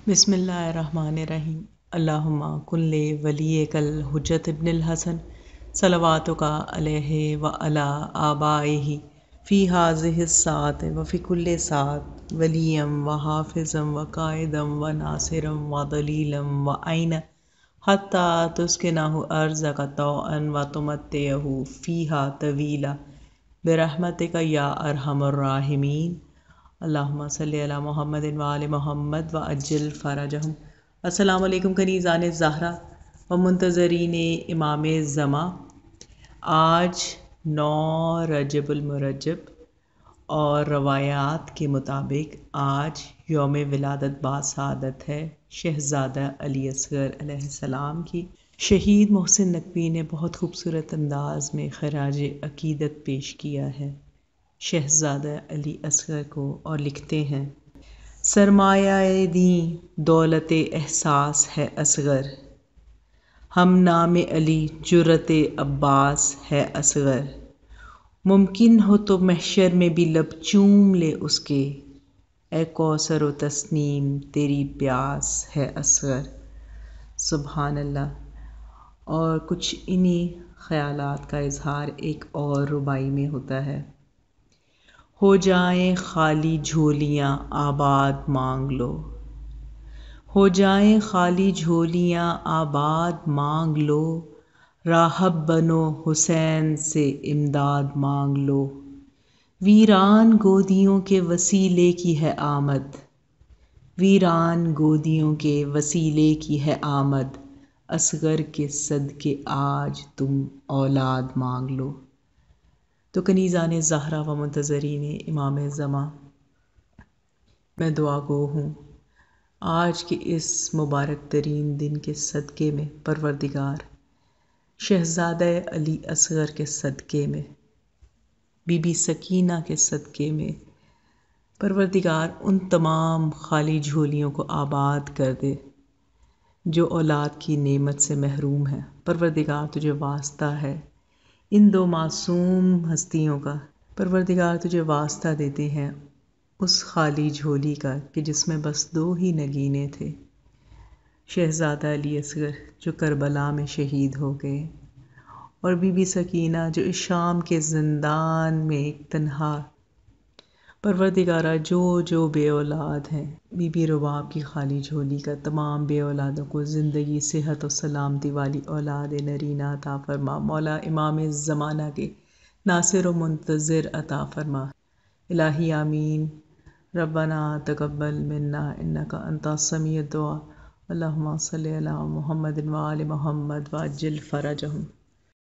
अल्लाहुम्मा अल्लाकुल्ल वली कल हजरत इबन हसन सलावात का अलह व अला आबाही फ़ी हाज सात व फ़िकुल्ल सात वलीम व हाफिज़म व कायदम व नासिरम व दलीलम व आइन हती तुस्के नाहु अर्ज़ का तोन व तुमत फ़ी हा तवीला बरहमत का या अरहमर्राहमीन अल्लाम सल महमद वाल महमद व अज्जल फ़राजहम असलकम कनीज़ान ज़ाहरा व मुंतज़रीन इमाम ज़मा आज नौ रजबुलमरजब और रवायात के मुताबिक आज योम विलादत बासादत है शहज़ादा अली असगर सलाम की शहीद मोहसिन नकवी ने बहुत खूबसूरत अंदाज में खराज अकीदत पेश किया है शहज़ादा अली असगर को और लिखते हैं सरमाया दी दौलत एहसास है असगर हम नाम अली जुरत अब्बास है असगर मुमकिन हो तो महशर में भी लब चूम ले उसके ए कौसर व तस्नीम तेरी प्यास है असगर सुबहान अल्लाह और कुछ इन्हीं ख़्यालात का इजहार एक और रुबाई में होता है हो जाए खाली झोलियां आबाद मांग लो हो जाए खाली झोलियां आबाद मांग लो राहब बनो हुसैन से इमदाद मांग लो वीरान गोदियों के वसीले की है आमद वीरान गोदियों के वसीले की है आमद असगर के सद के आज तुम औलाद मांग लो तो कनीज़ान ज़ाहरा व ने इमाम ज़मा मैं दुआ गो हूँ आज के इस मुबारक तरीन दिन के सदक़े में परवरदिगार शहजाद अली असगर के सदक़े में बीबी सकीना के सदक़े में परवरदिगार उन तमाम खाली झोलियों को आबाद कर दे जो औलाद की नेमत से महरूम है परवरदिगार तुझे वास्ता है इन दो मासूम हस्तियों का परवरदिगार तुझे वास्ता देते हैं उस खाली झोली का कि जिसमें बस दो ही नगीने थे शहज़ादा अली असगर जो करबला में शहीद हो गए और बीबी सकीना जो इस शाम के जिंदान में एक तनहा परवरदिगारा जो जो बे औलाद हैं बीबी रुबाब की खाली झोली का तमाम बे औलादों को ज़िंदगी सेहत और सलामती वाली औलाद नरीना अता फरमा मौला इमाम ज़माना के नासिर व मुंतज़र अता फरमा इलाही आमीन रबना तकबल मन्ना इन्ना का अंता समी दुआ अल्लाम सल मोहम्मद वाल महमद वाजिल फ़रजहम